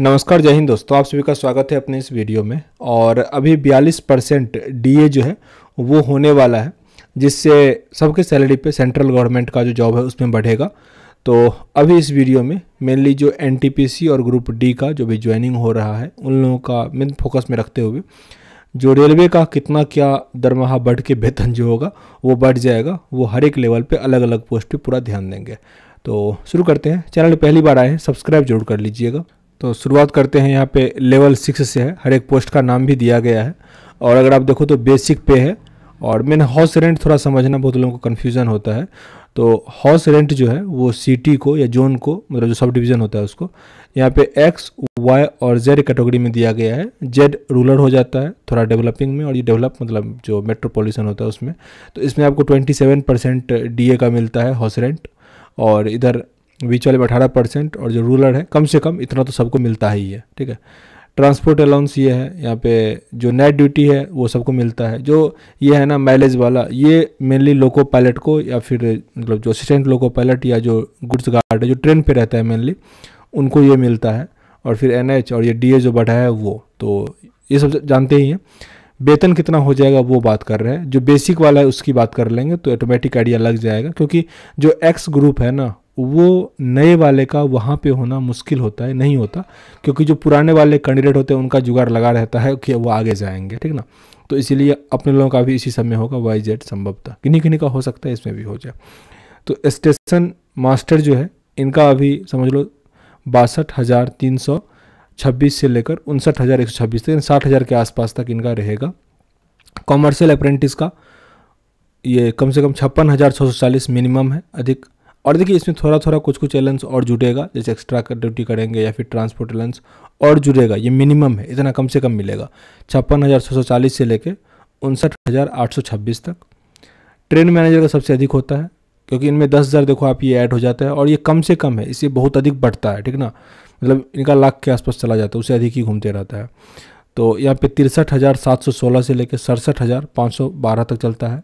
नमस्कार जय हिंद दोस्तों आप सभी का स्वागत है अपने इस वीडियो में और अभी 42 परसेंट डी जो है वो होने वाला है जिससे सबके सैलरी पे सेंट्रल गवर्नमेंट का जो जॉब है उसमें बढ़ेगा तो अभी इस वीडियो में मेनली जो एन और ग्रुप डी का जो भी ज्वाइनिंग हो रहा है उन लोगों का मेन फोकस में रखते हुए जो रेलवे का कितना क्या दरमाहा बढ़ के वेतन जो होगा वो बढ़ जाएगा वो हर एक लेवल पे अलग अलग पोस्ट पे पूरा ध्यान देंगे तो शुरू करते हैं चैनल पहली बार आए हैं सब्सक्राइब जरूर कर लीजिएगा तो शुरुआत करते हैं यहाँ पे लेवल सिक्स से है हर एक पोस्ट का नाम भी दिया गया है और अगर आप देखो तो बेसिक पे है और मेन हाउस रेंट थोड़ा समझना बहुत लोगों को कन्फ्यूज़न होता है तो हाउस रेंट जो है वो सिटी को या जोन को मतलब जो सब डिवीज़न होता है उसको यहाँ पे एक्स वाई और जेड कैटेगरी में दिया गया है जेड रूलर हो जाता है थोड़ा डेवलपिंग में और ये डेवलप मतलब जो मेट्रोपोलिसन होता है उसमें तो इसमें आपको सेवन परसेंट डी का मिलता है हाउस रेंट और इधर बीच वाले में अठारह परसेंट और जो रूरल है कम से कम इतना तो सबको मिलता ही है ठीक है ट्रांसपोर्ट अलाउंस ये है यहाँ पे जो नेट ड्यूटी है वो सबको मिलता है जो ये है ना माइलेज वाला ये मेनली लोको पायलट को या फिर मतलब जो असिस्टेंट लोको पायलट या जो गुड्स गार्ड है जो ट्रेन पे रहता है मेनली उनको ये मिलता है और फिर एन और ये डी जो बढ़ा है वो तो ये सब तो जानते ही हैं वेतन कितना हो जाएगा वो बात कर रहे हैं जो बेसिक वाला है उसकी बात कर लेंगे तो ऑटोमेटिक आइडिया लग जाएगा क्योंकि जो एक्स ग्रुप है ना वो नए वाले का वहाँ पे होना मुश्किल होता है नहीं होता क्योंकि जो पुराने वाले कैंडिडेट होते हैं उनका जुगाड़ लगा रहता है कि वो आगे जाएंगे ठीक ना तो इसीलिए अपने लोगों का भी इसी समय होगा वाई जेड था किन्हीं किन्हीं का हो सकता है इसमें भी हो जाए तो स्टेशन मास्टर जो है इनका अभी समझ लो बासठ हज़ार तीन सौ छब्बीस से लेकर उनसठ हज़ार एक सौ छब्बीस तक साठ हज़ार के आसपास तक इनका रहेगा कॉमर्शियल अप्रेंटिस का ये कम से कम छप्पन हज़ार छः सौ चालीस मिनिमम है अधिक और देखिए इसमें थोड़ा थोड़ा कुछ कुछ एलेंस और जुड़ेगा जैसे एक्स्ट्रा ड्यूटी करेंगे या फिर ट्रांसपोर्ट एलेंस और जुड़ेगा ये मिनिमम है इतना कम से कम मिलेगा छप्पन हज़ार सौ चालीस से लेकर उनसठ हज़ार आठ सौ छब्बीस तक ट्रेन मैनेजर का सबसे अधिक होता है क्योंकि इनमें दस हज़ार देखो आप ये ऐड हो जाता है और ये कम से कम है इससे बहुत अधिक बढ़ता है ठीक ना मतलब इनका लाख के आसपास चला जाता है उसे अधिक ही घूमते रहता है तो यहाँ पे तिरसठ हज़ार सात सौ सोलह से लेकर सड़सठ हज़ार पाँच सौ बारह तक चलता है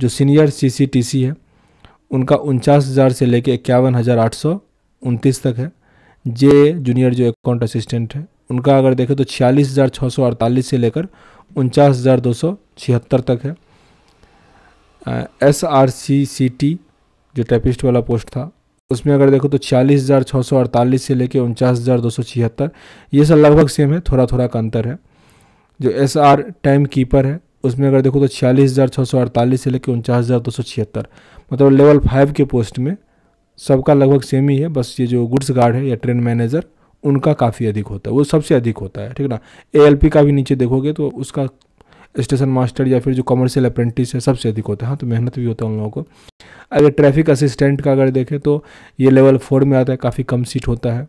जो senior C C T C है उनका उनचास हज़ार से लेकर इक्यावन हज़ार आठ सौ उनतीस तक है जे जूनियर जो अकाउंट असिस्टेंट है उनका अगर देखें तो छियालीस हज़ार छः सौ अड़तालीस से लेकर उनचास हज़ार दो सौ छिहत्तर तक है S R C C T जो टाइपिस्ट वाला पोस्ट था उसमें अगर देखो तो छियालीस हज़ार छः सौ अड़तालीस से लेकर उनचास हज़ार दो सौ छिहत्तर ये सब लगभग सेम है थोड़ा थोड़ा का अंतर है जो एस आर टाइम कीपर है उसमें अगर देखो तो छियालीस हज़ार छः सौ अड़तालीस से लेकर उनचास हज़ार दो सौ छिहत्तर मतलब लेवल फाइव के पोस्ट में सबका लगभग सेम ही है बस ये जो गुड्स गार्ड है या ट्रेन मैनेजर उनका काफ़ी अधिक होता है वो सबसे अधिक होता है ठीक ना ए का भी नीचे देखोगे तो उसका स्टेशन मास्टर या फिर जो कमर्शियल अप्रेंटिस है सबसे अधिक होता है हाँ तो मेहनत भी होता है उन लोगों को अगर ट्रैफिक असिस्टेंट का अगर देखें तो ये लेवल फोर में आता है काफ़ी कम सीट होता है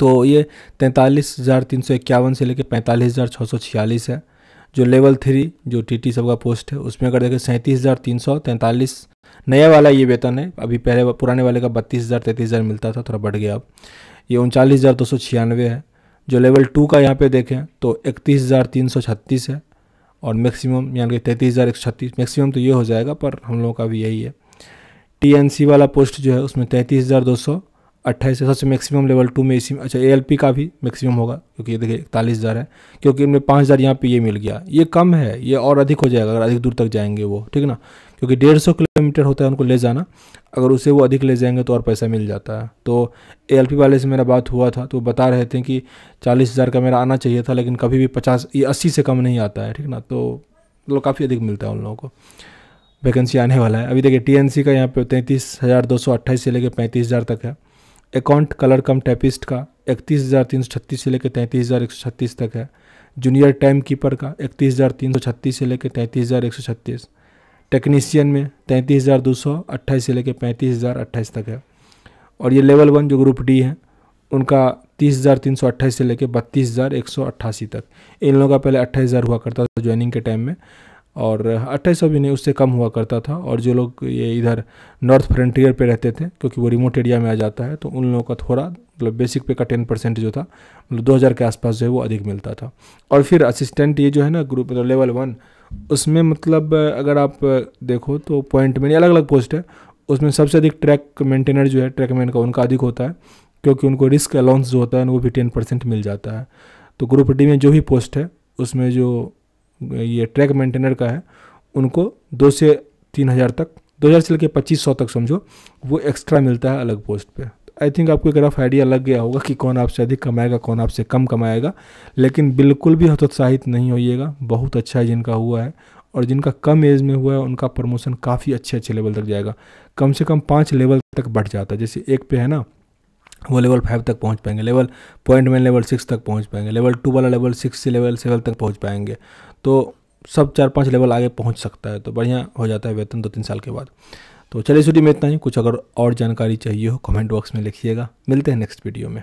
तो ये तैंतालीस हज़ार तीन सौ इक्यावन से लेकर पैंतालीस हज़ार छः सौ छियालीस है जो लेवल थ्री जो टी टी सबका पोस्ट है उसमें अगर देखें सैंतीस हज़ार तीन सौ तैंतालीस नया वाला ये वेतन है अभी पहले पुराने वाले का बत्तीस हज़ार तैंतीस हज़ार मिलता था थोड़ा बढ़ गया अब ये उनचालीस हज़ार दो सौ छियानवे है जो लेवल टू का यहाँ पे देखें तो इकतीस हज़ार तीन सौ छत्तीस है और मैक्सिमम यानी कि तैंतीस हज़ार एक सौ छत्तीस मैक्सिमम तो ये हो जाएगा पर हम लोगों का भी यही है टी एन सी वाला पोस्ट जो है उसमें तैंतीस हज़ार दो सौ अट्ठाईस है सबसे मैक्सिमम लेवल टू में इसी अच्छा ए का भी मैक्सिमम होगा क्योंकि ये देखिए इकतालीस हज़ार है क्योंकि इनमें पाँच हज़ार यहाँ पर ये मिल गया ये कम है ये और अधिक हो जाएगा अगर अधिक दूर तक जाएंगे वो ठीक ना क्योंकि डेढ़ सौ किलोमीटर होता है उनको ले जाना अगर उसे वो अधिक ले जाएंगे तो और पैसा मिल जाता है तो ए वाले से मेरा बात हुआ था तो बता रहे थे कि चालीस हज़ार का मेरा आना चाहिए था लेकिन कभी भी पचास ये अस्सी से कम नहीं आता है ठीक ना तो मतलब काफ़ी अधिक मिलता है उन लोगों को वैकेंसी आने वाला है अभी देखिए टी का यहाँ पर तैंतीस हज़ार दो सौ अट्ठाईस से लेकर पैंतीस हज़ार तक है अकाउंट कलर कम टाइपिस्ट का इकतीस हज़ार तीन सौ छत्तीस से लेकर तैंतीस हज़ार एक सौ छत्तीस तक है जूनियर टाइम कीपर का इकतीस हज़ार तीन सौ छत्तीस से लेकर तैंतीस हज़ार एक सौ छत्तीस टेक्नीशियन में तैंतीस हज़ार दो सौ अट्ठाईस से लेकर पैंतीस हज़ार अट्ठाईस तक है और ये लेवल वन जो ग्रुप डी है उनका तीस हज़ार तीन सौ अट्ठाईस से लेकर बत्तीस हज़ार एक सौ अट्ठासी तक इन लोगों का पहले अट्ठाईस हज़ार हुआ करता था ज्वाइनिंग के टाइम में और अट्ठाईस सौ भी नहीं उससे कम हुआ करता था और जो लोग ये इधर नॉर्थ फ्रंटियर पे रहते थे क्योंकि वो रिमोट एरिया में आ जाता है तो उन लोगों का थोड़ा मतलब बेसिक पे का टेन परसेंट जो था मतलब दो हज़ार के आसपास जो है वो अधिक मिलता था और फिर असिस्टेंट ये जो है ना ग्रुप मतलब लेवल वन उसमें मतलब अगर आप देखो तो पॉइंट में अलग अलग पोस्ट है उसमें सबसे अधिक ट्रैक मेंटेनर जो है ट्रैक मैन का उनका अधिक होता है क्योंकि उनको रिस्क अलाउंस जो होता है वो भी टेन परसेंट मिल जाता है तो ग्रुप डी में जो भी पोस्ट है उसमें जो ये ट्रैक मेंटेनर का है उनको दो से तीन हज़ार तक दो हज़ार से लेकर पच्चीस सौ तक समझो वो एक्स्ट्रा मिलता है अलग पोस्ट पे आई थिंक आपको एक रफ आइडिया लग गया होगा कि कौन आपसे अधिक कमाएगा कौन आपसे कम कमाएगा लेकिन बिल्कुल भी हतोत्साहित नहीं होइएगा बहुत अच्छा है जिनका हुआ है और जिनका कम एज में हुआ है उनका प्रमोशन काफ़ी अच्छे अच्छे लेवल तक जाएगा कम से कम पाँच लेवल तक बढ़ जाता है जैसे एक पे है ना वो लेवल फाइव तक पहुंच पाएंगे level point one level six तक पहुंच पाएंगे लेवल टू वाला लेवल सिक्स से लेवल सेवन तक पहुंच पाएंगे तो सब चार पाँच लेवल आगे पहुँच सकता है तो बढ़िया हो जाता है वेतन दो तीन साल के बाद तो चलिए इस वीडियो में इतना ही कुछ अगर और जानकारी चाहिए हो कमेंट बॉक्स में लिखिएगा मिलते हैं नेक्स्ट वीडियो में